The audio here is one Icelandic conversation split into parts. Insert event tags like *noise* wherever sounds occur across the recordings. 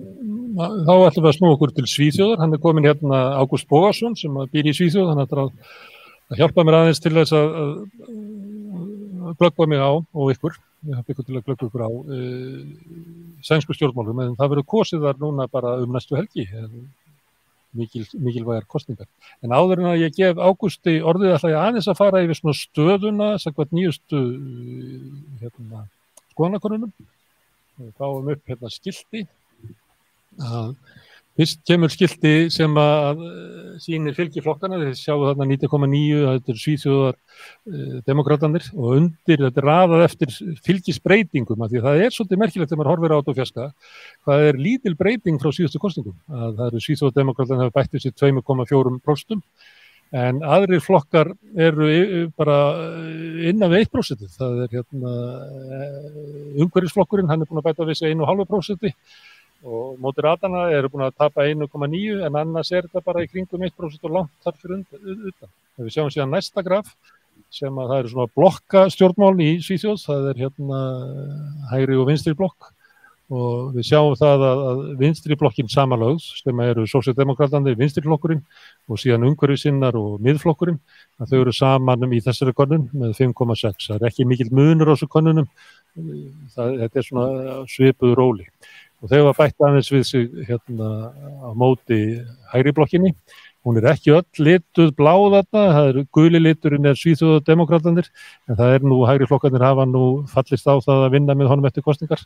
þá ætlum við að snú okkur til Svíþjóðar, hann er komin hérna Ágúst Bógarsson sem býr í Svíþjóð, hann ætlar að, að hjálpa mér aðeins til þess að, að glöggva mig á og ykkur, ég haf ykkur til að glöggva ykkur á e, sænsku stjórnmálum, en það verður kosið þar núna bara um næstu helgi, eh, mikil, mikilvægar kostningar. En áður en að ég gef Ágústi orðið ætla ég aðeins að fara yfir svona stöðuna, sækvað nýjustu eh, hérna, skoðanakonunum, fáum upp hérna skilti að fyrst kemur skildi sem að eh, sínir fylgiflokkana, við sjáum þarna 19,9, þetta er svíþjóðar eh, demokrátanir og undir þetta er rafað eftir fylgisbreytingum af því það er svolítið merkilegt þegar maður horfir át og fjaska hvað er lítil breyting frá síðustu kostningum, að það eru svíþjóðar demokrátanir hafa bættið sér 2,4 prostum en aðrir flokkar eru eh, bara eh, innan við 1 það er hérna umhverjusflokkurinn, hann er búin að bæta við sig 1,5 prosti og Moderatana eru búin að tapa 1,9 en annars er þetta bara í kringum 1% og langt þarf fyrir utan. En við sjáum síðan næsta graf sem að það eru svona blokkastjórnmálni í Svíþjóðs, það er hérna hægri og vinstri blokk og við sjáum það að, að vinstri blokkin samanlögðs sem eru sósíaldemokratandi, vinstri blokkurinn og síðan ungarusinnar og miðflokkurinn að þau eru samanum í þessari konun með 5,6. Það er ekki mikil munur á þessu konunum, það, þetta er svona svipuð róli og þau var bætt aðeins við sig hérna á móti hægri blokkinni. Hún er ekki öll lituð blá þarna, það er guli liturinn er svíþjóðu demokrátanir en það er nú, hægri flokkanir hafa nú fallist á það að vinna með honum eftir kostingar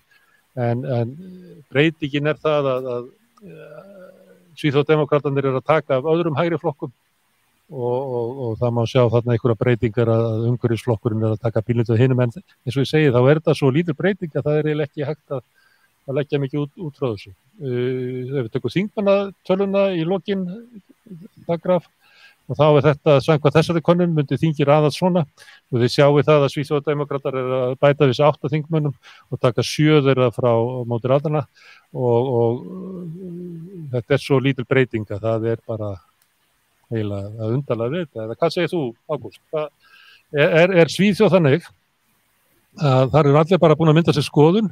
en, en breytingin er það að, að, að eh, svíþjóðu demokrátanir er að taka af öðrum hægri flokkum Og, og, og það má sjá þarna einhverja breytingar að umhverjusflokkurinn er að taka pílintuð hinum en eins og ég segi þá er það svo lítur breyting að það er eiginlega ekki hægt að að leggja mikið út, út frá þessu. Uh, ef við tekum þingmannatöluna í lokin, daggraf, og þá er þetta, sangvað þessari konun, myndi þingir aðað svona og þið sjáu það að Svíþjóðademokrater er að bæta þessi átta þingmannum og taka sjöður það frá mótir aðana og, og uh, þetta er svo lítil breytinga, það er bara heila að undala við þetta. Eða hvað segir þú, Ágúst? Er, er, er Svíþjóð þannig að það eru allir bara búin að mynda sér skoðun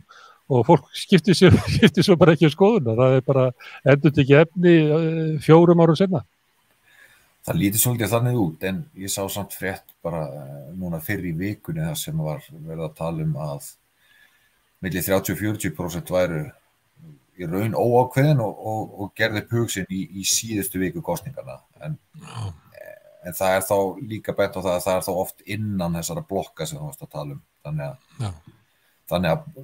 og fólk skiptir svo, *laughs* skiptir svo bara ekki um skoðuna, það er bara endur til ekki efni eh, fjórum árum senna. Það lítið svolítið þannig út en ég sá samt frétt bara eh, núna fyrir í vikunni það sem var verið að tala um að millir 30-40% væru í raun óákveðin og, og, og gerði pugsin í, í síðustu viku kostningarna en, eh, en það er þá líka bett og það, það er þá oft innan þessara blokka sem þú veist að tala um þannig að, þannig að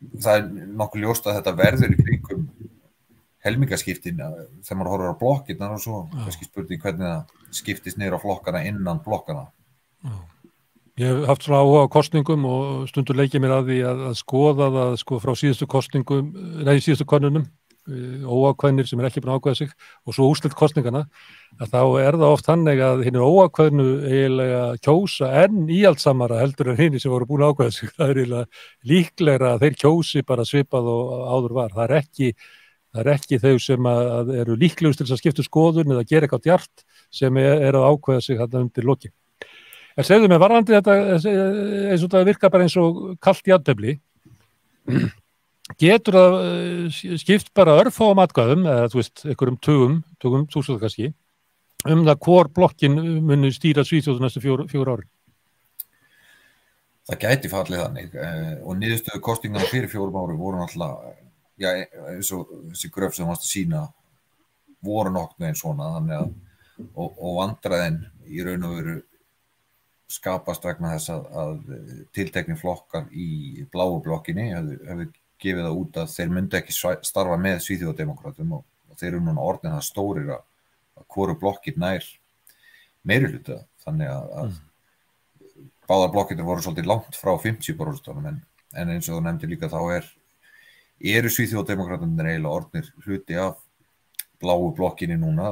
það er nokkuð ljóst að þetta verður í kringum helmingaskiptin þegar maður horfður á blokkinna og svo kannski spurning hvernig það skiptist neyra flokkana innan blokkana Já. Ég hef haft svona áhuga á kostningum og stundur leikið mér að því að, að skoða það sko frá síðustu kostningum nei síðustu konunum Eh, óákvæðnir sem er ekki búin að ákvæða sig og svo úslitt kostningana að þá er það oft hannig að hinn er óákvæðnu eiginlega kjósa en íhaldsamara heldur en hinn sem voru búin að ákvæða sig *laughs* það er eiginlega líklegra að þeir kjósi bara svipað og áður var það er ekki, það er ekki þau sem eru líklegust til þess að skipta skoðun eða gera eitthvað djart sem er, er að ákvæða sig þarna undir loki en segðu mig varðandi þetta eh, eh, eins og það virkar bara eins og kallt í aðtöfli getur það eh, skipt bara örfáum atkvæðum, eða þú veist, einhverjum tögum, tögum túsöðu kannski, um það hvort blokkin muni stýra Svíþjóðu næstu fjóru, fjóru ári? Það gæti fallið þannig eh, og niðurstöðu kostingar fyrir fjórum ári voru náttúrulega, já, eins og þessi gröf sem varst að sína voru nokknu einn svona, þannig að, og, og vandraðinn í raun og veru skapast vegna þess að, að tiltekni flokkar í bláu blokkinni hefðu, hefðu gefið það út að þeir myndu ekki starfa með svíþjóðdemokrátum og, og þeir eru núna orðin það stórir að, að hverju blokkir nær meiri hluta þannig að, að mm. báðar blokkir voru svolítið langt frá 50% en, en eins og þú nefndir líka þá er eru svíþjóðdemokrátum reyla orðnir hluti af bláu blokkinni núna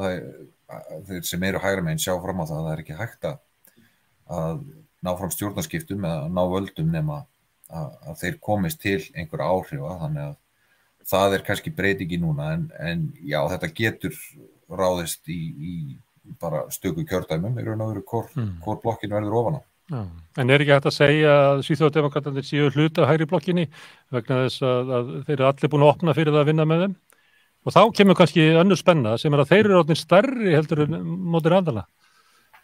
þeir sem eru hægra meginn sjá fram á það að það er ekki hægt að ná fram stjórnarskiptum eða ná völdum nema að, að þeir komist til einhver áhrifa þannig að það er kannski breytingi núna en, en já þetta getur ráðist í, í bara stöku kjördæmum í raun og veru hvort mm. blokkin verður ofan á. Já. En er ekki hægt að segja að Svíþjóðdemokraterna séu hluta hægri blokkinni vegna þess að, að þeir eru allir búin að opna fyrir það að vinna með þeim og þá kemur kannski önnu spenna sem er að þeir eru áttin starri heldur mótir andala.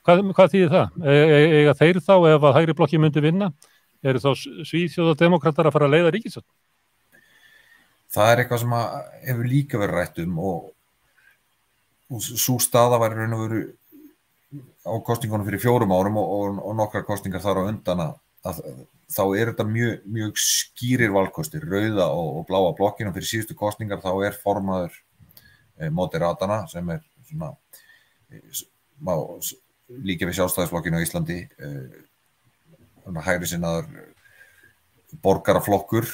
Hvað, hvað þýðir það? Ega e, þeir þá ef að hægri blokki myndi vinna eru þá svíðsjóðademokrattar að fara að leiða ríkisöld? Það er eitthvað sem hefur líka verið rætt um og, og svo staða var raun og veru á kostingunum fyrir fjórum árum og, og, og nokkra kostingar þar á undan að, að þá er þetta mjög, mjög skýrir valkostir, rauða og bláa blokkina fyrir síðustu kostingar þá er formaður e, moderatana sem er svona e, má, líka við sjálfstæðisblokkinu á Íslandi e, hægri sinnaður eh, borgaraflokkur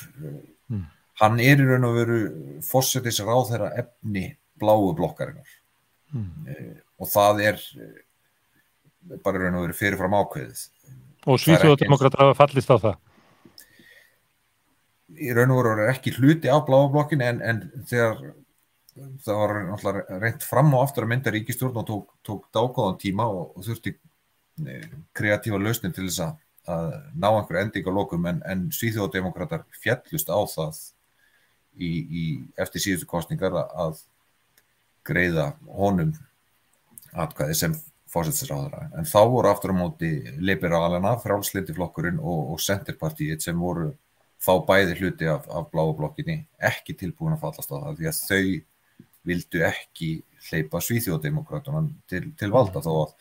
mm. hann er í raun og veru fósettis ráð þeirra efni bláu blokkarinnar mm. e, og það er eh, bara í raun og veru fyrirfram ákveðið og svíþjóðdemokrata hafa fallist á það í raun og veru er ekki hluti á bláu blokkin en, en þegar það var náttúrulega reynd fram og aftur að mynda ríkistjórn og tók, tók dákóðan tíma og, og þurfti kreatífa lausni til þess að að ná einhverja ending á lokum en, en svíþjóðdemokrater fjallust á það í, í eftir síðustu kostningar að greiða honum atkvæði sem fórsættisráðara en þá voru aftur á móti liberalina, frálslindiflokkurinn og, og senterpartiet sem voru þá bæði hluti af, af bláblokkinni ekki tilbúin að fallast á það því að þau vildu ekki hleypa svíþjóðdemokraterna til, til valda þó að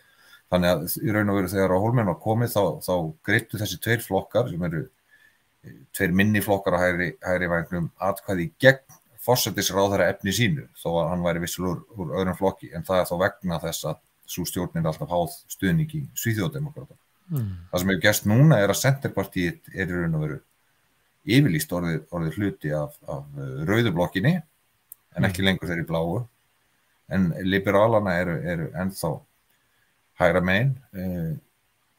Þannig að í raun og veru þegar á hólmenn var komið þá, þá greittu þessi tveir flokkar sem eru eh, tveir minni flokkar að hægri, hægri vægnum atkvæði gegn fórsættisráðara efni sínu þó að hann væri vissul úr, úr öðrum flokki en það er þá vegna þess að svo stjórnin er alltaf háð stuðning í svíþjóðdemokrata. Mm. Það sem hefur gæst núna er að Centerpartiet er í raun og veru yfirlýst orðið, orðið hluti af, af eh, rauðublokkinni en hmm. ekki lengur þeirri bláu en liberalana eru, eru ennþá hægra megin eh,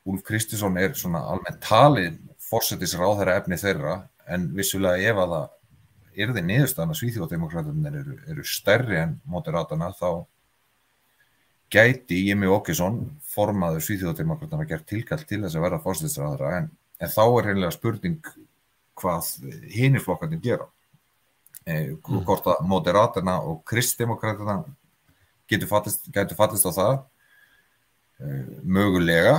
Úlf Kristinsson er svona almennt talið fórsetisráð þeirra efni þeirra en vissulega ef að það er þið niðurstaðan að svíþjóðdemokrætunir eru, eru stærri en mótirátana þá gæti Jimmy Åkesson formaður svíþjóðdemokrætuna að gera tilkall til þess að vera fórsetisráð þeirra en, en þá er hreinlega spurning hvað hinniflokkarnir gera e, hvort að mótirátana og kristdemokrætuna getur fattist, getur fattist á það mögulega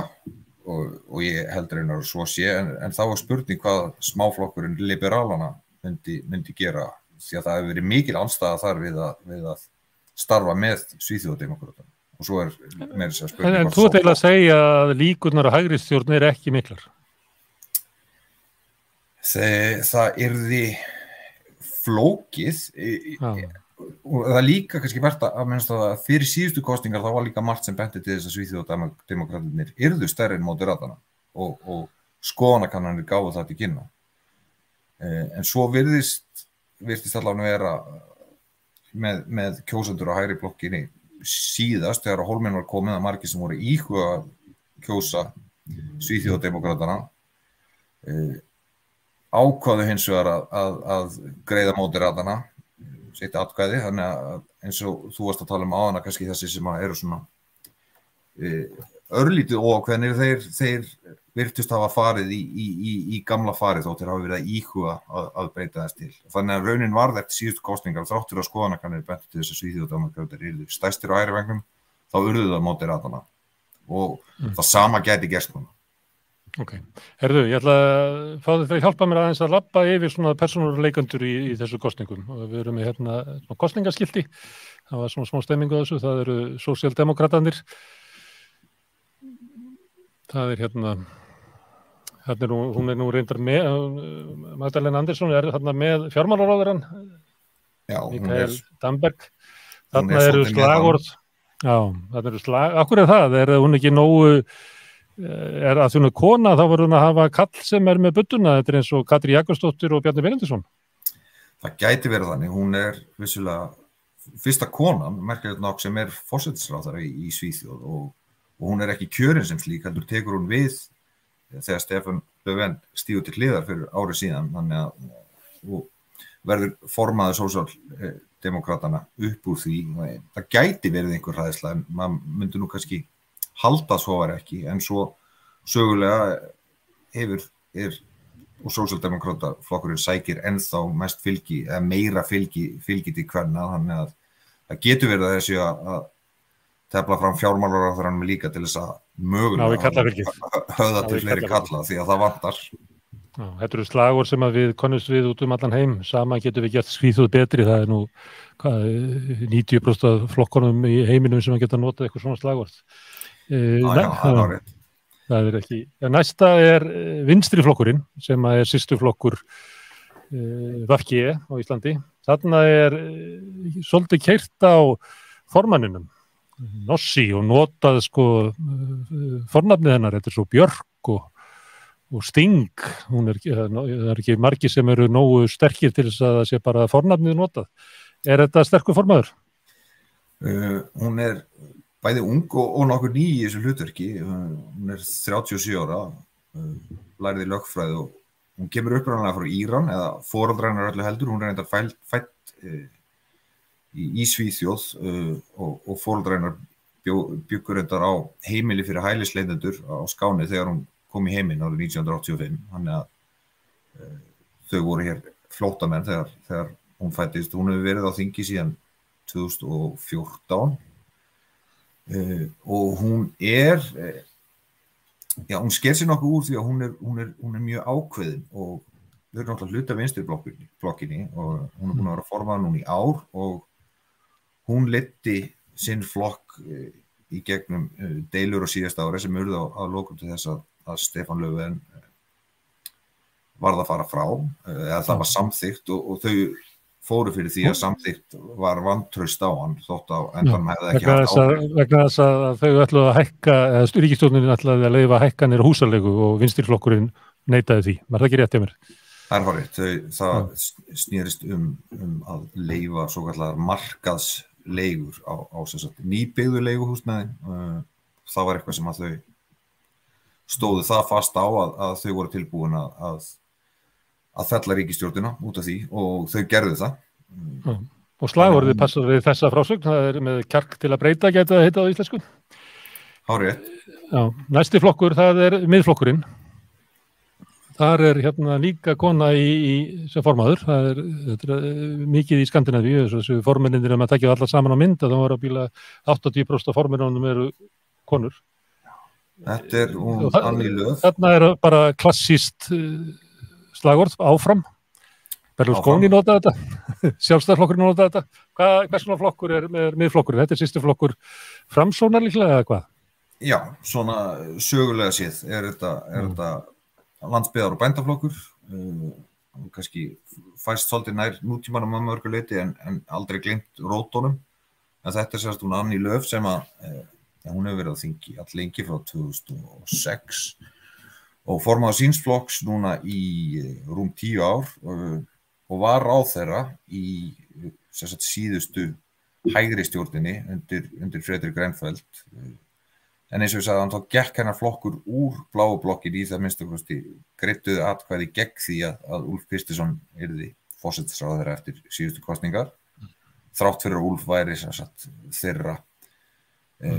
og, og ég heldur einar svo sé en, en það var spurning hvað smáflokkurinn liberálana myndi, myndi gera því að það hefur verið mikil anstæða þar við að, við að starfa með svíþjóðdemokrátan og svo er með þess að spurning En þú ætlaði að segja að líkunar og hægristjórn er ekki miklar Þe, Það er því flókið e, e, ja og það er líka kannski verðt að, að, að fyrir síðustu kostingar þá var líka margt sem benti til þess að Svíþjóð og demokratinir yrðu stærri en móti ratana og, og skonakannanir gáðu það til kynna eh, en svo virðist virðist allavega að vera með, með kjósundur á hægri blokkinni síðast þegar hólminn var komið að margi sem voru íhuga kjósa Svíþjóð og demokratana eh, ákvaðu hins vegar að, að greiða móti ratana sitt atkvæði, þannig að eins og þú varst að tala um áðana kannski þessi sem eru svona e, örlítið ókveðnir þeir, þeir virtust hafa farið í, í, í, í gamla farið þó til að hafa verið að íhuga að, að breyta þess til. Þannig að raunin varð eftir síðust kostningar þráttur að skoðanakarnir bentu til þess að svíðið og damarkjóðar eru stæstir á ærivengnum, þá urðuðu það mótið ratana og mm. það sama geti gert núna. Ok, herðu, ég ætla að fáðu þau að hjálpa mér aðeins að lappa yfir svona persónuleikandur í, í þessu kostningum og við erum með hérna kostningaskildi, það var svona smá stemmingu þessu, það eru sósíaldemokratanir það er hérna hérna er nú, hún er nú reyndar með eh, Magdalena Andersson er hérna með fjármálaróðurann Mikael Damberg þarna eru slagord já, þarna eru slagord, akkur er það, er hún ekki nógu Eh, er að þjóna kona þá voru hún að hafa kall sem er með budduna, þetta er eins og Katri Jakobsdóttir og Bjarni Berendisson Það gæti verið þannig, hún er vissulega fyrsta konan, merkilegt nokk sem er fórsættisráðara í, í Svíþjóð og, og hún er ekki kjörin sem slík, heldur tekur hún við þegar Stefan Löfven stíður til hliðar fyrir árið síðan þannig að verður formaður sósaldemokratana upp úr því það gæti verið einhver ræðislega en maður myndur nú kannski halda svo var ekki en svo sögulega hefur er, og Sósaldemokrata flokkurinn sækir ennþá mest fylgi, eða meira fylgi fylgi til hverna, þannig að það getur verið að þessu að, að tefla fram fjármálur á þannum líka til þess að mögulega höða til fleiri kalla því að það vantar Já, Þetta eru slagur sem við konumst við út um allan heim, sama getur við gert skvíðuð betri, það er nú hvað, 90% eh, af flokkonum í heiminum sem að geta notað eitthvað svona slagvart Eh, já, já, það er rétt. Það er ekki. Næsta er eh, vinstri flokkurinn sem er sýstu flokkur uh, eh, Vafkje á Íslandi. Þarna er uh, svolítið keirt á formanninum mhm. Nossi og notað sko uh, fornafnið hennar, þetta er svo Björk og, og Sting. Er, það er ekki margi sem eru nógu sterkir til þess að það sé bara fornafnið notað. Er þetta sterkur formadur? Hún er bæði ung og, og nokkur ný í þessu hlutverki hún er 37 ára eh, læriði lögfræð og hún kemur uppræðanlega frá Íran eða foraldræðan er öllu heldur, hún er reyndar fælt, fætt e, eh, í Ísvíþjóð e, eh, og, og foraldræðanar byggur reyndar á heimili fyrir hælisleitendur á skáni þegar hún kom í heiminn árið 1985 hann er að e, þau voru hér flótamenn þegar, þegar hún fættist, hún hefur verið á þingi síðan 2014 uh, og hún er uh, já, hún sker sér nokkuð úr því að hún er, hún er, hún er mjög ákveðin og þau eru náttúrulega hluta vinsturblokkinni og hún er búin að vera formað núna í ár og hún leti sinn flokk uh, í gegnum deilur á síðasta ári sem urði á, á lokum til þess að, að Stefan Löfven varð að fara frá eða það var samþygt og, og þau fóru fyrir því að samþýtt var vantraust á hann þótt að endan með það ekki hægt áhrif. Vegna þess að þau ætlaði að hækka, eða styrkistóknirinn ætlaði að leifa hækkanir húsalegu og vinstirflokkurinn neytaði því. Var það ekki rétt hjá mér? Það er horrið. Það snýrist um, um að leifa svo kallar markaðsleigur á, á nýbyggðu leiguhúsnaði. Uh, það var eitthvað sem að þau stóðu það fast á að, að þau voru tilbúin að, að að fella ríkistjórnuna út af því og þau gerðu það mm. Og slagverðið passar við þessa frásögn það er með kjark til að breyta geta að hitta á íslensku Hárið Næsti flokkur það er miðflokkurinn þar er hérna líka kona í, í sem formaður það er, er eh, mikið í Skandinavíu þessu forminnindir að maður tekja allar saman á mynd að það voru að bíla 80% af forminnunum eru konur Þetta er um Þannig er bara klassíst eh, slagord áfram Berlusconi nota þetta *laughs* sjálfstæðarflokkur nota þetta Hva, hvað svona flokkur er, er miðflokkur þetta er sýstu flokkur framsónar líklega eða hvað? Já, svona sögulega séð er þetta, mm. þetta landsbyðar og bændaflokkur um, kannski fæst svolítið nær nútímanum að mörguleiti en, en aldrei glimt rótónum en þetta er sérstofn um Anni Löf sem að eh, hún hefur verið að þingi allengi frá 2006 og formaði sínsflokks núna í eh, rúm tíu ár eh, og var á þeirra í eh, sagt, síðustu hægri stjórnini undir, undir Fredrik Reinfeldt en eins og við sagðum þá gekk hennar flokkur úr bláublokkin í það minnstu greittuðu atkvæði gegn því að, að Úlf Kristiðsson erði fósettisráð þeirra eftir síðustu kostningar þrátt fyrir að Úlf væri sagt, þeirra mm. e,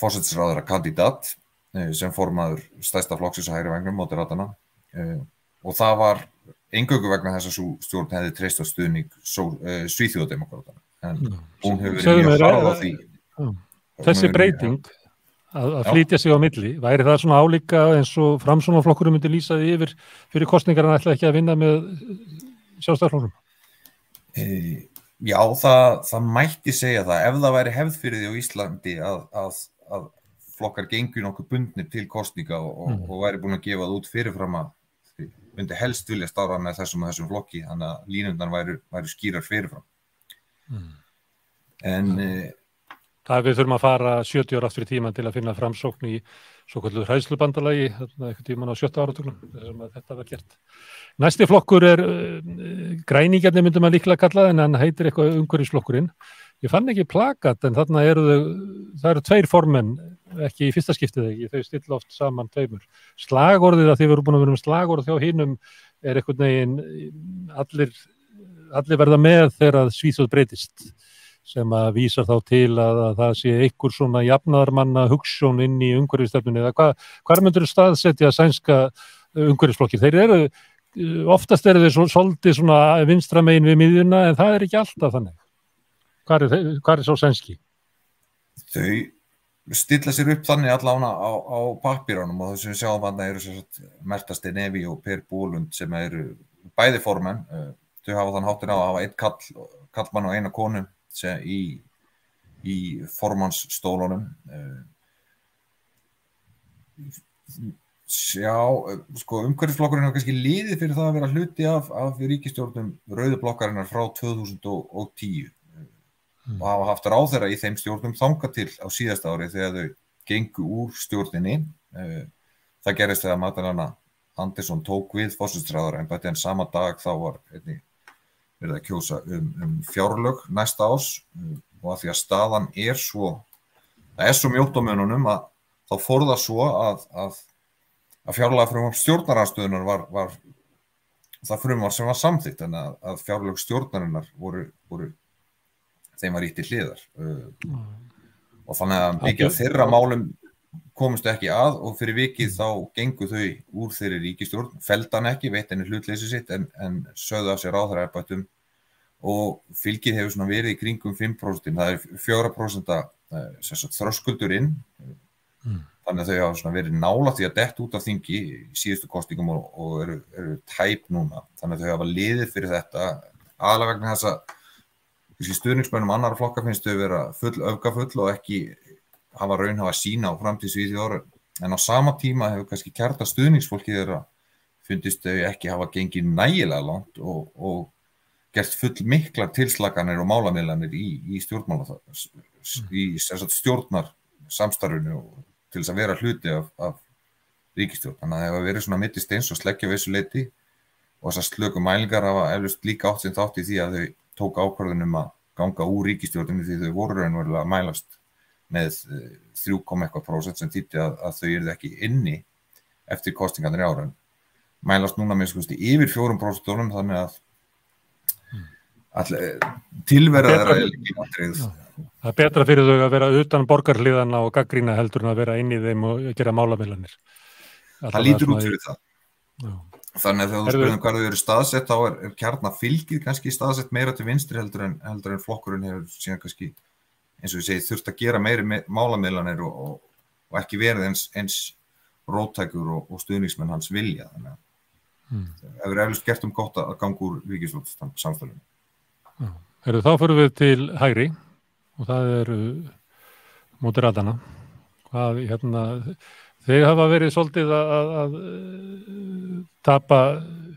fósettisráðara kandidat Eh, sem formaður stæsta flokksins að hægri vengnum móti ratana eh, og það var engöku vegna þess að stjórn hefði treyst á stuðning eh, svíþjóðdemokrátan en hún hefur verið mjög farað á því Þessi breyting að, að flítja sig á milli, væri það svona álíka eins og framsunaflokkurum myndi lýsaði yfir fyrir kostningarna ætla ekki að vinna með sjálfstæðarflokkurum e, Já, það, það mætti segja það, ef það væri hefð fyrir því á Íslandi að, að, að flokkar gengur nokkuð bundnir til kostninga og, mm. og væri búin að gefa það út fyrirfram að myndi helst vilja stára með þessum og þessum flokki, þannig að línundan væri, væri skýrar fyrirfram mm. en eh, Það er við þurfum að fara 70 ára aftur í tíman til að finna framsókn í svo kvöldu hræðslubandalagi eitthvað tíman á sjötta áratögnum þetta verð gert. Næsti flokkur er eh, græningarnir myndum að líkla kalla en hann heitir eitthvað umhverjusflokkurinn ég fann ekki plakat en þarna eru þau, það eru tveir formenn ekki í fyrsta skiptið ekki, þau stilla oft saman tveimur. Slagorðið að þið voru búin að vera um slagorð þjá hinnum er einhvern veginn allir, allir verða með þegar svíþjóð breytist sem að vísa þá til að, að það sé einhver svona jafnadarmanna hugssjón inn í umhverfistöfnunni eða hvað hva myndur staðsetja sænska umhverfisflokkir? Þeir eru, oftast eru þeir svolítið svona vinstramegin við miðjuna en það er ekki alltaf þannig. Hvað er, er svo sænski? Þau stilla sér upp þannig allána á, á pappiránum og þess að við sjáum að það eru Mertasti Nevi og Per Bólund sem eru bæði formen eh, þau hafa þann hátinn á að hafa eitt kall, kallmann og eina konu í, í formansstólanum eh, Já, sko umhverfisflokkurinn er kannski liðið fyrir það að vera hluti af, af ríkistjórnum rauðublokkarinnar frá 2010 mm. og hafa haft ráðherra í þeim stjórnum þanga til á síðast ári þegar þau gengu úr stjórninni eh, það gerist þegar Magdalena Andersson tók við fósustræðar en bæti hann sama dag þá var verið að kjósa um, um fjárlög næsta ás eh, og að því að staðan er svo það er svo mjótt á mununum að þá fór það svo að, að, að fjárlega frumvarf stjórnaranstöðunar var, var það frumvarf sem var samþitt en að, að fjárlega stjórnarinnar voru, voru þeim var ítt í hliðar uh, og þannig að mikið af þeirra málum komist ekki að og fyrir vikið þá gengu þau úr þeirri ríkistjórn, feldan ekki, veit henni hlutleysi sitt en, en sögðu að sér á þeirra erbættum og fylgið hefur svona verið í kringum 5%, það er 4% eh, þröskuldurinn mm. þannig að þau hafa svona verið nála því að dett út af þingi í síðustu kostingum og, og eru, eru tæp núna þannig að þau hafa liðið fyrir þetta aðalega vegna þess að Þessi stuðningsmönnum annar flokka finnst þau vera full öfgafull og ekki hafa raun hafa sína á framtíðsvíði orðin. En á sama tíma hefur kannski kjarta stuðningsfólki þeirra fundist þau ekki hafa gengið nægilega langt og, og gert full mikla tilslaganir og málamilanir í, í, mm. í stjórnar samstarfinu til þess að vera hluti af, af ríkistjórn. Þannig að það hefur verið svona mittist eins og sleggja við þessu leiti og þessar slöku mælingar hafa eflust líka átt sem þátt í því að þau tók ákvörðunum að ganga úr ríkistjórnum því þau voru raunverulega að mælast með 3,1% eh, sem týpti að, að þau erðu ekki inni eftir kostingarnir ára mælast núna með skusti yfir 4% dónum þannig að hmm. all, eh, tilverðar er ekki náttúrulega Það er betra fyrir þau að vera utan borgarliðan á gaggrína heldur en að vera inni þeim og gera málamilanir Það lítur út fyrir það Já Þannig að þegar þú spurðum hvað þau eru staðsett þá er, er kjarnafylgið kannski staðsett meira til vinstri heldur en, heldur en flokkurinn hefur síðan kannski, eins og ég segi, þurft að gera meiri me málamiðlanir og, og, og ekki verið eins, eins róttækur og, og stuðningsmenn hans vilja. Þannig að hmm. það hefur eflust gert um gott að ganga úr vikisvöldsamstæðunum. Þá fyrir við til hægri og það eru móti ratana. Hvað, hérna... Þeir hafa verið svolítið að, að, að eh, tapa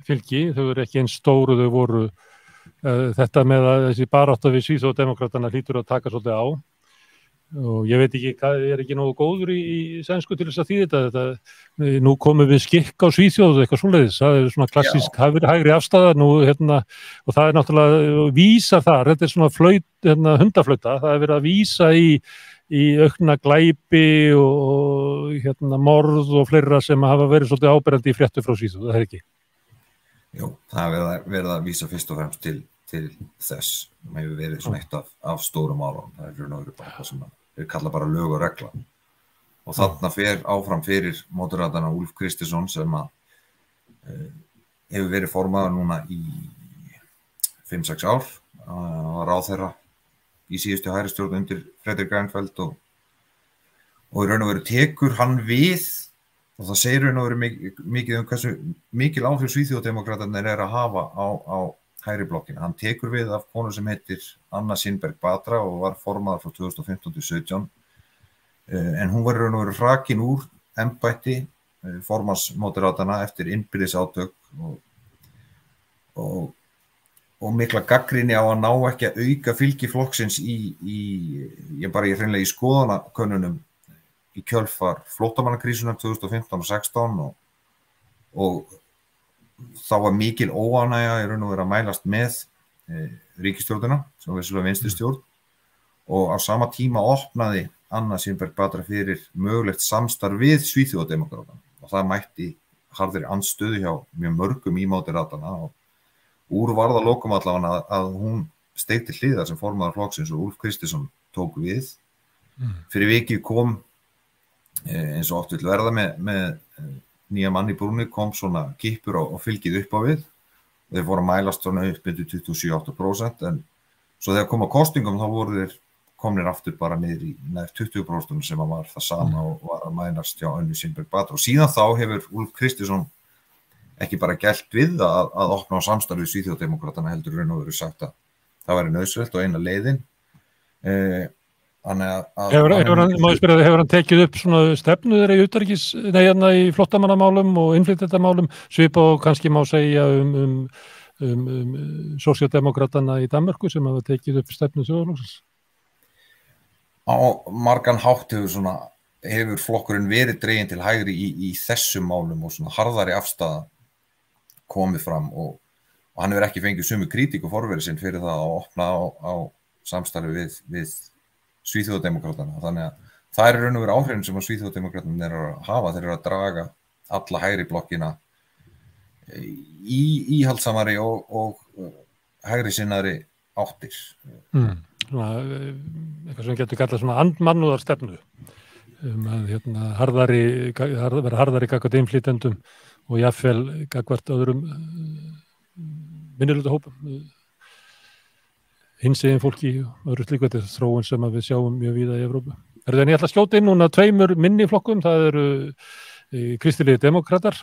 fylgi, þau eru ekki einn stóru þau voru uh, þetta með að þessi barátt af þessi Svísódemokratana hlýtur að taka svolítið á og ég veit ekki, ég er ekki nógu góður í, í sænsku til þess að þýðita þetta, eh, nú komum við skikk á Svísjóðu eitthvað svoleiðis, það er svona klassísk hafri, hægri afstæða nú hérna og það er náttúrulega, vísa þar, þetta er svona flöyt, hérna, hundaflöta, það er verið að vísa í í aukna glæpi og hérna, morð og fleira sem hafa verið svolítið áberandi í fréttu frá síðu, það er ekki? Jú, það verða verið að vísa fyrst og fremst til, til þess það hefur verið svona eitt af, af stórum álum það er fyrir náður bara sem við kalla bara lög og regla og þarna fer áfram fyrir móturæðana Úlf Kristisson sem að uh, hefur verið formaður núna í 5-6 ár á uh, eh, ráðherra í síðustu hæri stjórn undir Fredrik Grænfeld og, og í raun og veru tekur hann við og það segir raun og veru mikið, mikið um hversu mikil áhrif svíþjóðdemokraterna er að hafa á, á hæri blokkin. Hann tekur við af konu sem heitir Anna Sinberg Batra og var formada frá 2015-17 eh, en hún var raun og veru frakin úr ennbætti eh, formansmótirátana eftir innbyrðisátök og, og og mikla gaggrinni á að ná ekki að auka fylgiflokksins í, í ég bara ég hreinlega í skoðanakönnunum í kjölfar flótamannakrísunum 2015 og 16 og, og þá var mikil óanægja í raun og verið að mælast með e, eh, ríkistjórnuna sem var vissulega vinstistjórn mm. og á sama tíma opnaði Anna Sýnberg Batra fyrir mögulegt samstarf við Svíþjóðdemokrátan og það mætti harðir anstöðu hjá mjög mörgum ímáti ratana og úr varða lokum allavega að, að hún steikti hliðar sem formadur flokksins og Úlf Kristinsson tók við mm. fyrir viki kom eh, eins og oft vil verða með, með eh, nýja manni brúni kom svona kipur og, og fylgið upp á við þeir voru að mælast svona upp með 27-28% en svo þegar koma kostingum þá voru þeir komnir aftur bara niður í nær 20% sem var það sama mm. og var að mælast hjá Önni Simberg Batra og síðan þá hefur Úlf Kristinsson ekki bara gælt við að, að opna á samstarfið Svíþjóðdemokratana heldur raun og veru sagt að það væri nöðsvöld og eina leiðin eh, Hefur hann tekið upp svona stefnuður í utarikis, neina hérna í flottamannamálum og innflyttetamálum svip og kannski má segja um, um, um, um sósjaldemokratana í Danmarku sem hafa tekið upp stefnuð þjóðlóksins? Á margan hátt hefur svona hefur flokkurinn verið dregin til hægri í, í þessum málum og svona harðari afstæða komið fram og, og hann hefur ekki fengið sumu krítik og forverið sinn fyrir það að opna á, á samstarfi við, við svíþjóðdemokraterna þannig að það er raun og verið áhrifin sem að svíþjóðdemokraterna er að hafa þeir eru að draga alla hægri blokkina í íhaldsamari og, og uh, hægri sinnari áttir mm, eitthvað sem getur kallað svona andmannúðarstefnu um að hérna, harðari, harðari, vera harðari kakot einflýtendum og jáfnveil gagvart öðrum eh, minnilötu hópum eh, hins eginn fólki og öðru slíku þetta er þróun sem við sjáum mjög víða í Evrópa. Er þetta en ég ætla að skjóta inn núna tveimur minni flokkum, það eru eh, Kristilegi Demokrater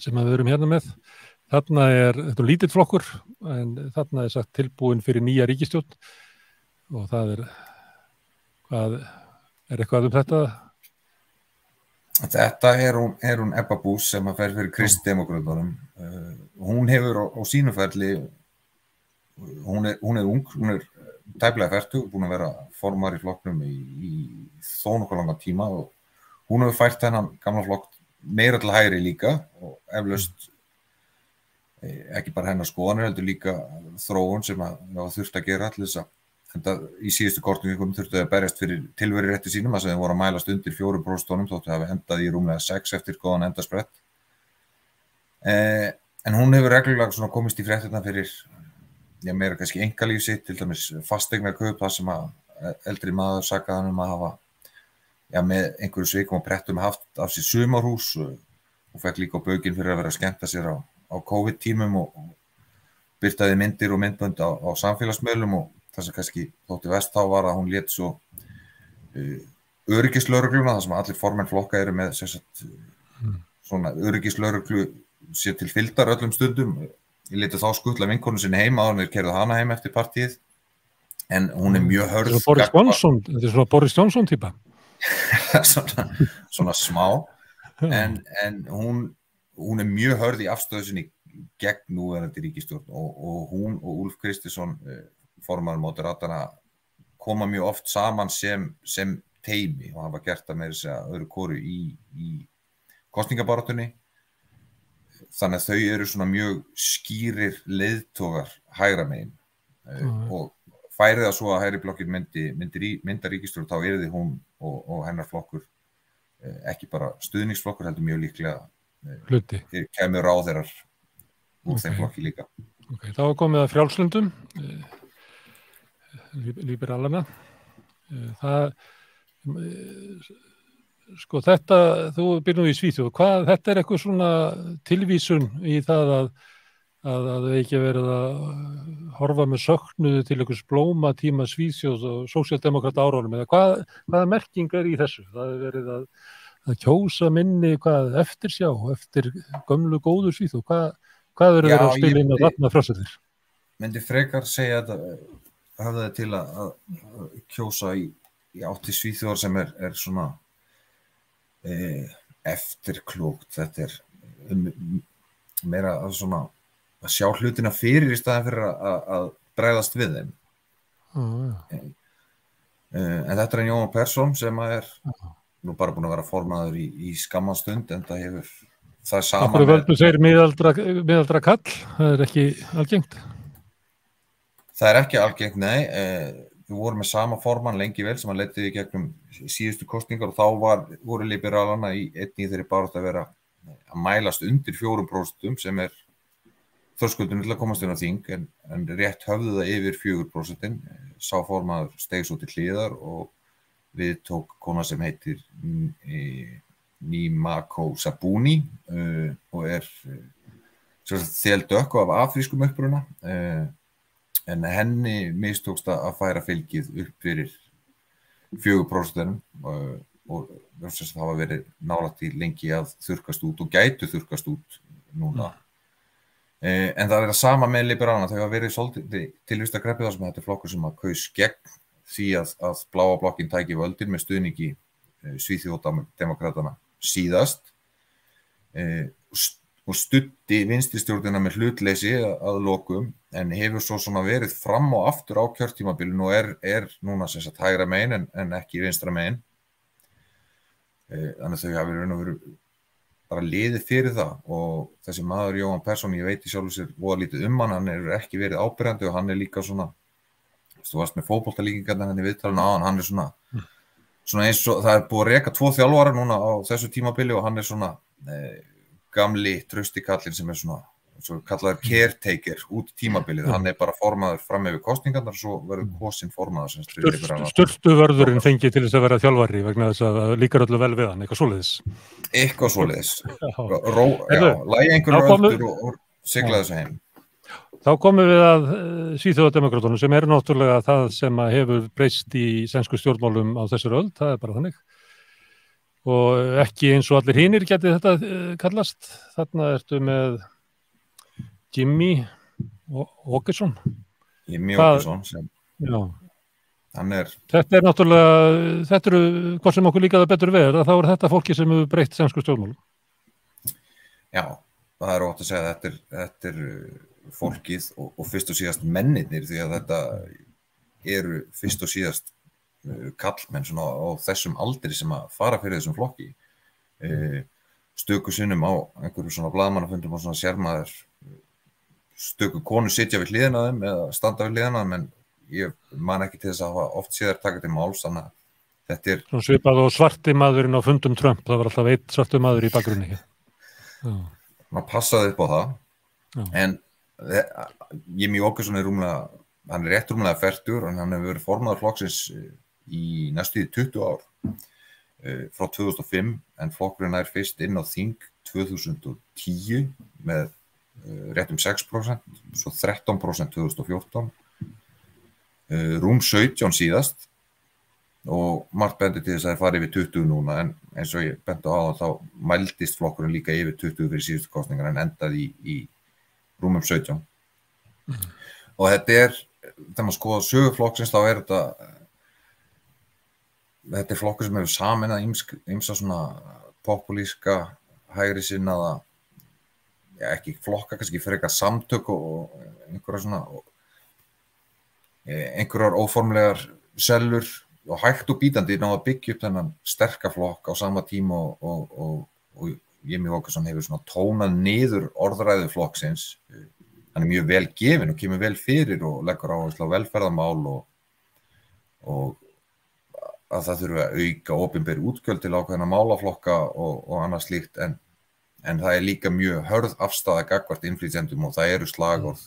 sem við erum hérna með þarna er, þetta er lítill flokkur en þarna er sagt tilbúin fyrir nýja ríkistjótt og það er hvað er eitthvað um þetta Þetta er hún, er hún Ebba Bús sem að fer fyrir kristdemokratunum. Uh, eh, hún hefur á, á sínuferli, hún er, hún er ung, hún er tæplega færtu, búin að vera formar í flokknum í, í þó nokkuð langa tíma og hún hefur fært þennan gamla flokk meira til hægri líka og eflaust eh, ekki bara hennar skoðanir heldur líka þróun sem að það þurft að gera allir þess að það, í síðustu kortingum þurftu að berjast fyrir tilverið réttu sínum þess að þeim voru að mælast undir fjóru bróstónum þóttu að endaði í rúmlega 6 eftir góðan endasprett eh, en hún hefur reglulega komist í fréttina fyrir já, meira kannski engalíf sitt til dæmis fastegna köp þar sem að eldri maður sagði hann um að hafa já, með einhverju svikum og brettum haft af sér sumarhús og, og fekk líka á böginn fyrir að vera að skemmta sér á, á COVID-tímum og, og byrtaði myndir og myndbönd á, á samfélagsmiðlum og það sem kannski þótti vest þá var að hún létt svo uh, öryggislaurgluna, það sem allir formenn flokka eru með sagt, mm. svona öryggislaurglu sér til fylgdar öllum stundum ég leti þá skuttla vinkonu sinni heima og hann er kerðið hana heim eftir partíð en hún er mjög hörð Þetta er svona Boris Johnson týpa *laughs* svona, svona smá hmm. en, en hún, hún er mjög hörð í afstöðusinni gegn núverðandi ríkistjórn og, og hún og Úlf Kristisson eh, formar Moderátana koma mjög oft saman sem, sem teimi og hafa gert það með þess að öðru kóru í, í kostningabáratunni þannig að þau eru svona mjög skýrir leiðtogar hægra megin eh, mm. og færið að svo að hægri blokkin myndi, myndi, myndar ríkistur og þá er þið hún og, og hennar flokkur eh, ekki bara stuðningsflokkur heldur mjög líklega eh, hluti kemur á þeirrar úr okay. þeim flokki líka Ok, þá komið að frjálslundum liberalana eh, það eh, sko þetta þú byrjum í Svíþjóð, hvað, þetta er eitthvað svona tilvísun í það að að það ekki verið að horfa með söknuðu til einhvers blóma tíma Svíþjóð og sósíaldemokrata áraunum eða hvað, hvaða merking er í þessu það er verið að, að kjósa minni hvað eftir sjá, eftir gömlu góðu Svíþjóð, hvað, hvað verður verið að spila inn á þarna frásættir? Menni frekar segja að hafði það til að, að kjósa í, í átti svíþjóðar sem er, er svona e, eftirklúkt, þetta er um, meira að, svona, að sjá hlutina fyrir í staðan fyrir að, að bregðast við þeim. Mm. En, e, en þetta er en Jónan Persson sem er nú bara búin að vera formaður í, í skamman stund en það hefur það saman... Það er völdu segir miðaldra, miðaldra kall, það er ekki algengt. Það er ekki algengt, nei, eh, við vorum með sama forman lengi vel sem hann letiði gegnum síðustu kostningar og þá var, voru liberálana í einni þeirri barótt að vera eh, að mælast undir fjórum próstum sem er þörsköldunum til að komast inn á þing en, en rétt höfðu það yfir fjögur próstin, eh, sáformaður stegs út í klíðar og við tók kona sem heitir Nimako Sabuni og er þjaldökku af afrískum uppbruna og en henni mistókst að færa fylgið upp fyrir fjögur próstunum uh, eh, og það hafa verið nálægt í lengi að þurkast út og gætu þurkast út núna. Uh, en það er það sama með liberána, það hefur verið svolítið tilvist að greppi það sem þetta er flokkur sem að kaus gegn því að, að bláa blokkin tæki völdin með stuðningi uh, eh, svíþjóðdamokraterna síðast og og stutti vinstistjórnina með hlutleysi að lokum en hefur svo svona verið fram og aftur á kjörtímabilinu og er, er núna sem sagt hægra megin en, en ekki vinstra megin e, þannig að þau hafi verið að vera bara liðið fyrir það og þessi maður Jóhann Persson, ég veit í sjálf og sér voða lítið um hann, hann er ekki verið ábyrjandi og hann er líka svona þú varst með fókbóltalíkingarna hann hérna í viðtalinu á hann hann er svona, svona og, það er búið að reyka tvo þjálfara núna á þessu tímabili og hann er svona eh, gamli trösti kallin sem er svona, svona kallar caretaker út tímabilið, hann er bara formaður fram með kostningarnar og svo verður hosinn mm. formaður Störstu vörðurinn fengið til þess að vera þjálfari vegna þess að líkar öllu vel við hann, eitthvað svoleiðis Eitthvað svoleiðis Læði einhverju öldur og, og sigla þess að heim Þá komum við að eh, síþjóðademokrátunum sem er náttúrulega það sem hefur breyst í sænsku stjórnmálum á þessar öll, það er bara þannig og ekki eins og allir hinnir getið þetta eh, kallast þarna ertu með Jimmy Åkesson Jimmy Åkesson sem... er... þetta er náttúrulega þetta eru hvort sem okkur líkaða betur verð þá er þetta fólki sem hefur breytt sænsku stjórnmál já það er ótt að segja þetta er, þetta er eh, fólkið og, og fyrst og síðast menninir því að þetta eru fyrst og síðast Eh, kallmenn svona á þessum aldri sem að fara fyrir þessum flokki e, stöku sinnum á einhverju svona bladmannafundum og svona sérmaður eh, stöku konu sitja við hliðin að þeim eða standa við hliðin að þeim en ég man ekki til þess að hafa oft síðar taka til máls þannig að þetta er Svo svipað og svarti maðurinn á fundum Trump það var alltaf eitt svartu maður í bakgrunni *laughs* maður passaði upp á það Já. en Jimmy Åkesson er rúmlega hann er rétt rúmlega færtur en hann hefur verið formadur flokksins í næstu 20 ár eh, frá 2005 en flokkurinn er fyrst inn á þing 2010 með eh, rétt um 6% svo 13% 2014 eh, rúm 17 síðast og margt bendur til þess að það er farið yfir 20 núna en eins og ég bendur á það þá mældist flokkurinn líka yfir 20 fyrir síðustu kostningar en endaði í, í rúmum 17 mm. og þetta er þegar maður skoða söguflokksins þá er þetta þetta er flokkur sem hefur samin að ymsa svona populíska hægri sinnaða já, ekki flokka, kannski fyrir eitthvað samtök og einhverja svona og, e, einhverjar óformlegar selur og hægt og bítandi náðu að byggja upp þennan sterkaflokk á sama tíma og, og, og Jimmy Hawkinson hefur svona tónað niður orðræðu flokksins hann er mjög vel gefin og kemur vel fyrir og leggur á velferðamál og að það þurfi að auka ofinberi útgjöld til ákveðina málaflokka og, og annað slíkt en, en það er líka mjög hörð afstæða gagvart inflýtjendum og það eru slagorð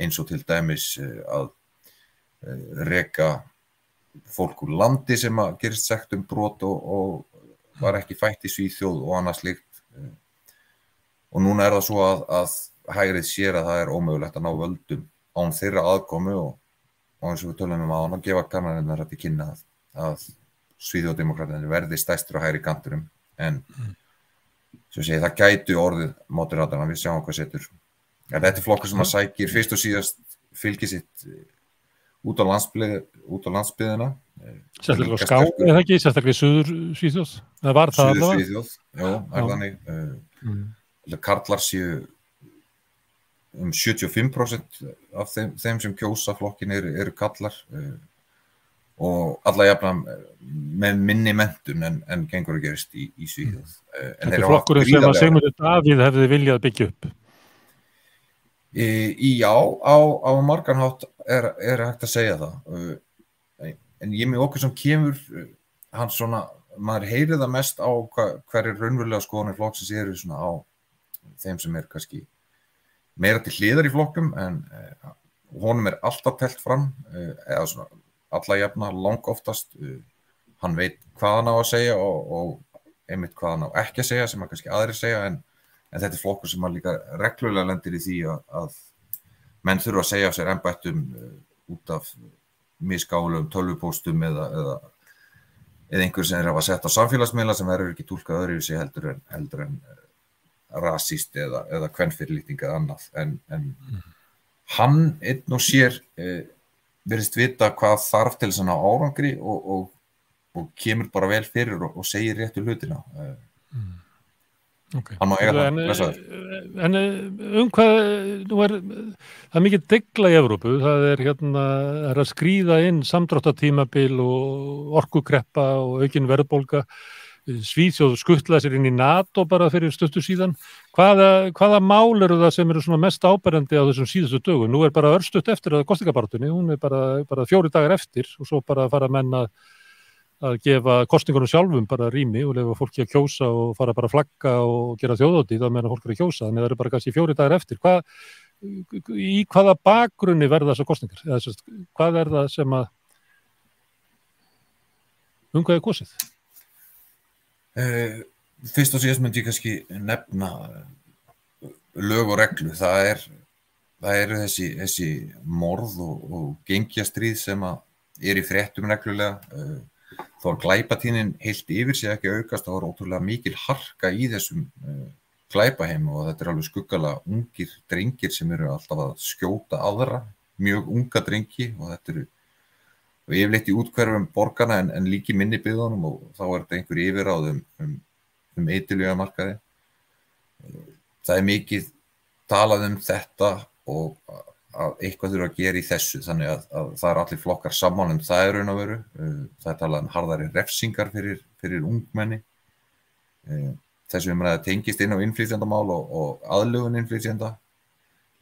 eins og til dæmis eh, að eh, reyka fólk úr landi sem að gerist sektum brot og, og var ekki fætt í svíþjóð og annað slíkt eh. og núna er það svo að, að hægrið sér að það er ómögulegt að ná völdum án þeirra aðkomi og, og eins og við tölum um að hann að gefa kannaninn að þetta kynna það að svíðjóðdemokraterna verði stæstur og hægri kanturum en mm. segi, það gætu orðið móturhátana, við sjáum hvað setur en þetta er flokkur sem að sækir fyrst og síðast fylgið sitt eh, út á, út á landsbyðina Sérstaklega ská, er það ekki? Sérstaklega í Suður Svíðjóð? Suður Svíðjóð, já, er þannig eh, mm. Karlar séu um 75% af þeim, þeim sem kjósa flokkin eru, eru kallar eh, og alla jafna eh, með minni mentun en, en gengur að gerist í, í Svíðjóð. Mm. Eh, Þetta er flokkurinn sem að Sigmundur Davíð hefði viljað byggja upp? Í, eh, í já, á, á marganhátt er, er hægt að segja það. En Jimmy Åkesson kemur, hans svona, maður heyrið það mest á hverju raunverulega skoðanir flokksins eru svona á þeim sem er kannski meira til hliðar í flokkum en honum er alltaf telt fram eða svona alla jafna lang oftast eh, hann veit hvað hann á að segja og, og einmitt hvað hann á ekki að segja sem hann kannski aðri segja en, en þetta er flokkur sem hann líka reglulega lendir í því að, að menn þurfa að segja sér ennbættum eh, út af miskálum, tölvupóstum eða, eða, eða einhver sem er að setja á samfélagsmiðla sem verður ekki tólkað öðru í sig heldur en, heldur en eh, rasíst eða, eða kvennfyrirlýting eða annað en, en mm. hann einn og sér eh, verist vita hvað þarf til svona árangri og, og, og kemur bara vel fyrir og, og segir réttu hlutina mm. okay. hann má eiga það en, eh, en eh, um hvað er, það er mikið degla í Evrópu, það er, hérna, er að skrýða inn samdróttatímabil og orkukreppa og aukin verðbólka Svíþjóð skuttlaði sér inn í NATO bara fyrir stöttu síðan. Hvaða, hvaða mál eru það sem eru mest áberandi á þessum síðustu dögum? Nú er bara örstuðt eftir að kostningabartunni, hún er bara, bara fjóri dagar eftir og svo bara fara menna að, að gefa kostningunum sjálfum bara rými og lefa fólki að kjósa og fara bara að flagga og gera þjóðóti þá meðan fólk eru að kjósa, þannig að það eru bara kannski fjóri dagar eftir. Hvað, í hvaða bakgrunni verða þessar kostningar? Eða, hvað er það sem að umhverfið kosið? Eh, fyrst og síðast myndi ég kannski nefna eh, lög og reglu. Það er, það er þessi, þessi morð og, og gengjastrýð sem er í fréttum reglulega. Eh, þá er glæpatínin heilt yfir sig ekki aukast. Það er ótrúlega mikil harka í þessum glæpaheim og þetta er alveg skuggala ungir drengir sem eru alltaf að skjóta aðra. Mjög unga drengi og þetta eru og yfirleitt í útkverfum borgarna en, en líki minni byggðunum og þá er þetta einhver yfiráð um, um, um eitiljöga markaði. Það er mikið talað um þetta og að eitthvað þurfa að gera í þessu þannig að, að það er allir flokkar saman um það er raun og veru, uh, það er talað um harðari refsingar fyrir, fyrir ungmenni uh, þess vegum að það tengist inn á innflýtjandamál og, og aðlugun innflýtjanda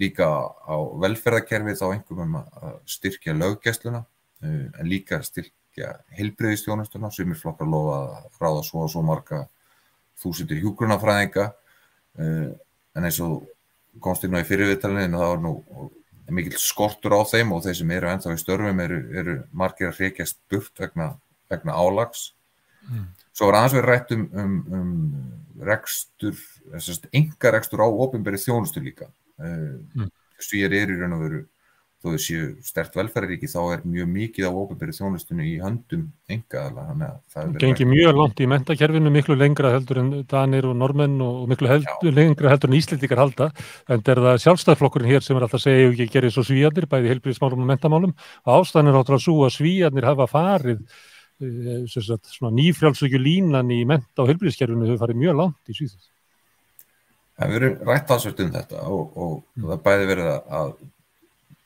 líka á velferðarkerfi þá einhverjum um að styrkja löggesluna Eh, en líka styrkja heilbreyðistjónastuna sem er flokkar lofa að ráða svo og svo marga þúsundir hjógrunafræðinga eh, en eins og komst inn á í fyrirvitalinu þá er nú mikil skortur á þeim og þeir sem eru ennþá í störfum eru, eru margir að reykjast burt vegna, vegna álags mm. svo var aðeins við rætt um, um, um rekstur enga rekstur á ofinberi þjónustu líka eh, mm. þessu ég er í raun og veru þó þau séu stert velferðaríki þá er mjög mikið á óbyrðið þjónustunni í höndum engaðala það gengir mjög langt í mentakerfinu miklu lengra heldur en Danir og Normenn og miklu heldur, lengra heldur en Íslindikar halda en er það sjálfstæðflokkurinn hér sem er alltaf að segja ég gerir svo svíjarnir bæði helbriðsmálum og mentamálum ástæðanir áttur að sú að svíjarnir hafa farið eh, nýfrjálfsökju línan í menta og helbriðskerfinu þau farið mjög langt í síðan Það verður rætt aðsvöldum þetta og, og mm. það bæði verið að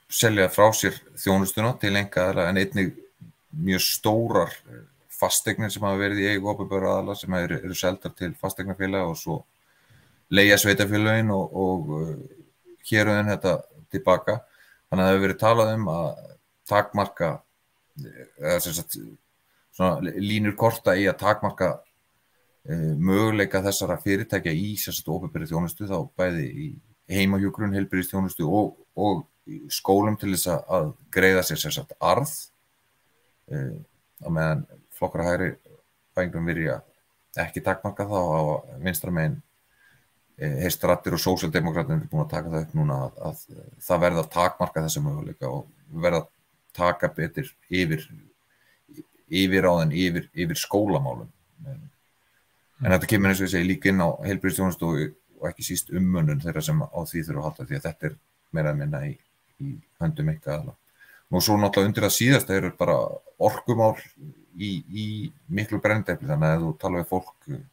selja frá sér þjónustuna til engaðala en einnig mjög stórar eh, fastegnir sem hafa verið í eigu opiðbörðaðala sem eru, eru seldar til fastegnarfélag og svo leia sveitafélagin og, og eh, héröðin þetta tilbaka. Þannig að það hefur verið talað um að takmarka, eh, eða sem sagt svona línur korta í að takmarka e, möguleika þessara fyrirtækja í sérstaklega opiðbörði þjónustu þá bæði í heimahjógrun, helbyrðistjónustu og, og skólum til þess að greiða sér sérsagt arð uh, eh, að meðan flokkar hægri fængum virja ekki takmarka þá á vinstramenn eh, heistratir og sósjaldemokraterinn er búin að taka það upp núna að, að, að það verða að takmarka þessu möguleika og verða að taka betur yfir yfiráðin yfir, yfir skólamálum en, en þetta kemur eins og ég segi líka inn á helbriðstjónustu og, og ekki síst ummunum þeirra sem á því þurfa að halda því að þetta er meira að minna í í höndum eitthvað aðla. Og svo náttúrulega undir það síðast eru bara orkumál í, í miklu brendefli þannig að ef þú tala við fólk eh,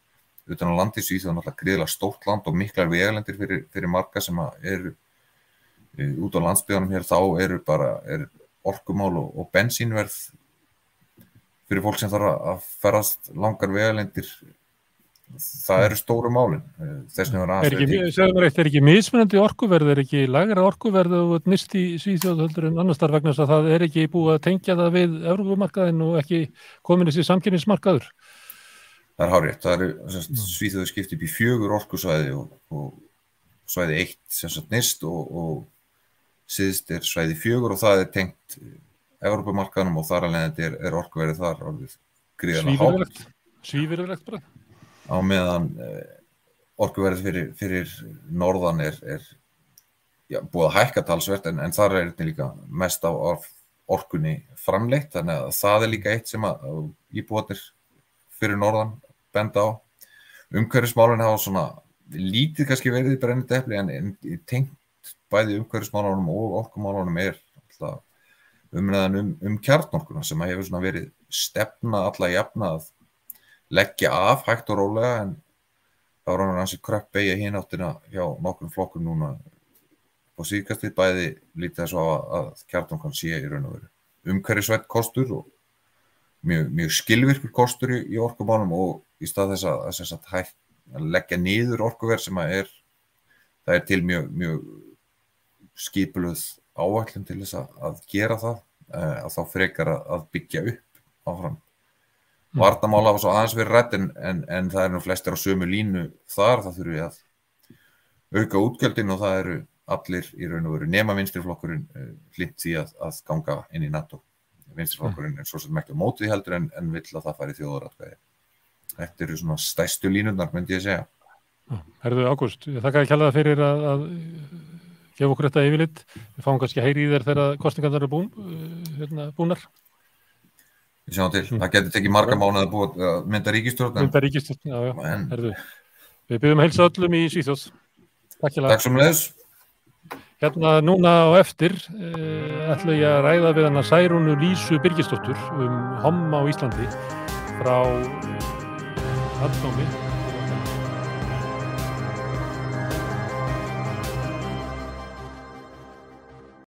utan á landisvíð þá er náttúrulega gríðilega stórt land og miklar vegalendir fyrir, fyrir marga sem eru eh, út á landsbygðanum hér þá eru bara er orkumál og, og bensínverð fyrir fólk sem þarf að ferast langar vegalendir það eru stóru málin eh, þess að það er ekki Segðum mér eitt, er ekki mismunandi orkuverð er ekki lagra orkuverð og nýst í svíþjóðhöldur en annars þar vegna þess að það er ekki búið að tengja það við Európumarkaðin og ekki komin þessi samkynningsmarkaður Það er hárið, það eru mm. svíþjóðu skipt upp í fjögur orkusvæði og, og svæði eitt sem sagt nýst og, og síðust er svæði fjögur og það er tengt Európumarkaðinum og þar alveg er, er orkuverði þar svífurverðlegt bara á meðan eh, orkuverðið fyrir, fyrir norðan er, er já, búið að hækka talsvert en, en þar er þetta líka mest á orkunni framleitt þannig að það er líka eitt sem að íbúatir fyrir norðan benda á. Umhverfismálun hafa svona lítið kannski verið í brennit efli en, en tengt bæði umhverfismálunum og orkumálunum er alltaf umræðan um, um kjarnorkuna sem hefur svona verið stefna alla jafna að leggja af hægt og rólega en þá er hann hansi krepp beigja hinn áttina hjá nokkrum flokkum núna og síðkastir bæði lítið þess að, að kjartum kann sé í raun og veru umhverjusvett kostur og mjög, mjög skilvirkur kostur í, í orkumánum og í stað þess að, að, þess að hægt, leggja niður orkuverð sem að er það er til mjög, mjög skipuluð áallum til þess að gera það eh, að þá frekar að byggja upp áfram Vartamála mm. var svo aðeins verið rætt en, en, en það eru flestir á sömu línu þar, það þurfum við að auka útgjöldin og það eru allir í raun og veru nema vinstirflokkurinn eh, hlýtt því að, að ganga inn í NATO. Vinstirflokkurinn mm. er svo sem ekki á mótið heldur en, en vill að það færi þjóðratkvæði. Þetta eru svona stæstu línunar, myndi ég segja. Mm. Herðu Ágúst, þakka ekki alveg fyrir að, að gefa okkur þetta yfirlitt. Við fáum kannski að heyri í þér þegar kostningarnar eru eh, hérna, búnar. Við sjáum til, mm. það getur tekið marga mánuð að, búa, að mynda ríkistjórn. Mynda ríkistjórn, já, já, en... herðu. Við byrjum að helsa öllum í Svíþjóðs. Takk fyrir. Takk sem leðis. Hérna núna á eftir eh, ætla ég að ræða við hann að Særúnu Lísu Birgisdóttur um homma á Íslandi frá Hallnámi eh,